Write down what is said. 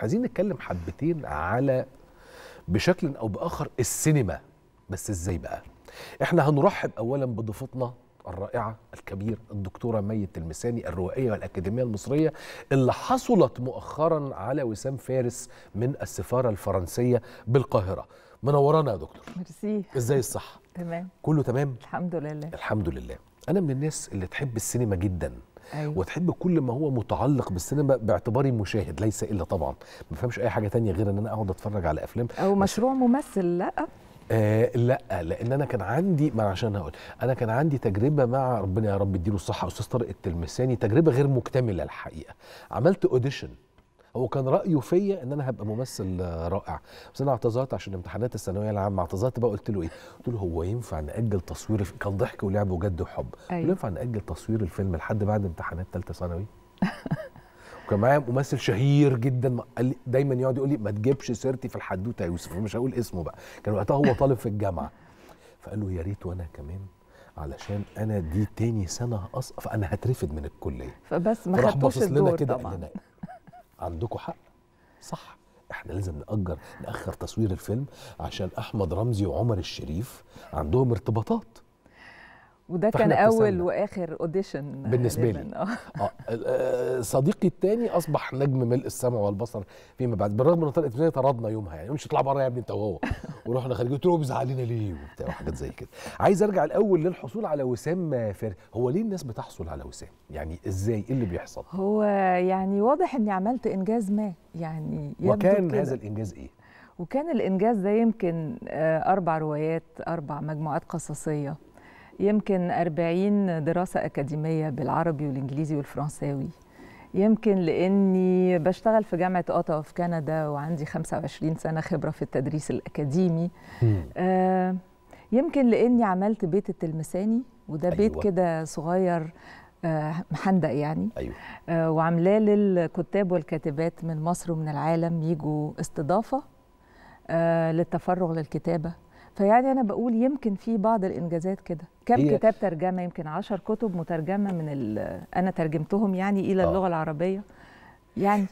عايزين نتكلم حبتين على بشكل او باخر السينما بس ازاي بقى احنا هنرحب اولا بضيفتنا الرائعة الكبير الدكتورة مية المساني الروائية والأكاديمية المصرية اللي حصلت مؤخرا على وسام فارس من السفارة الفرنسية بالقاهرة منورانا يا دكتور ميرسي ازاي الصحة تمام كله تمام الحمد لله الحمد لله أنا من الناس اللي تحب السينما جدا أيوة. وتحب كل ما هو متعلق بالسينما باعتباري مشاهد ليس الا طبعا ما بفهمش اي حاجه تانية غير ان انا اقعد اتفرج على افلام او مشروع ممثل لا آه لا لان انا كان عندي ما عشان هقول انا كان عندي تجربه مع ربنا يا رب يديله الصحه استاذ طارق التلمساني تجربه غير مكتمله الحقيقه عملت اوديشن هو كان رايه فيا ان انا هبقى ممثل رائع بس انا اعتذرت عشان امتحانات الثانويه العامه اعتذرت بقى قلت له ايه قلت له هو ينفع ناجل تصوير كان ضحك ولعب وجد وحب أيوة. ينفع ناجل تصوير الفيلم لحد بعد امتحانات ثالثه ثانوي وكان معايا ممثل شهير جدا قال دايما يقعد يقول لي ما تجيبش سيرتي في الحدوته يا يوسف مش هقول اسمه بقى كان وقتها هو طالب في الجامعه فقال له يا ريت وانا كمان علشان انا دي تاني سنه اصلا فانا هترفد من الكليه فبس ما خدتوش الدور كده طبعا عندكم حق صح احنا لازم نأجر نأخر تصوير الفيلم عشان أحمد رمزي وعمر الشريف عندهم ارتباطات وده كان اول واخر اوديشن بالنسبه لي آه،, آه. صديقي الثاني اصبح نجم ملء السمع والبصر فيما بعد بالرغم ان طردنا يومها يعني مش اطلع بره يا ابني انت وهو ورحنا خارجين قلت لهم زعلنا ليه وبتاع وحاجات زي كده عايز ارجع الاول للحصول على وسام فارس هو ليه الناس بتحصل على وسام يعني ازاي ايه اللي بيحصل هو يعني واضح اني عملت انجاز ما يعني يبدو وكان كده. هذا الانجاز ايه وكان الانجاز ده يمكن آه، اربع روايات اربع مجموعات قصصيه يمكن 40 دراسه اكاديميه بالعربي والانجليزي والفرنساوي يمكن لاني بشتغل في جامعه اوتا في كندا وعندي 25 سنه خبره في التدريس الاكاديمي آه يمكن لاني عملت بيت التلمساني وده أيوة. بيت كده صغير آه محندق يعني أيوة. آه وعاملاه للكتاب والكاتبات من مصر ومن العالم يجوا استضافه آه للتفرغ للكتابه فيعني انا بقول يمكن في بعض الانجازات كده كم كتاب ترجمه يمكن 10 كتب مترجمه من انا ترجمتهم يعني الى آه. اللغه العربيه يعني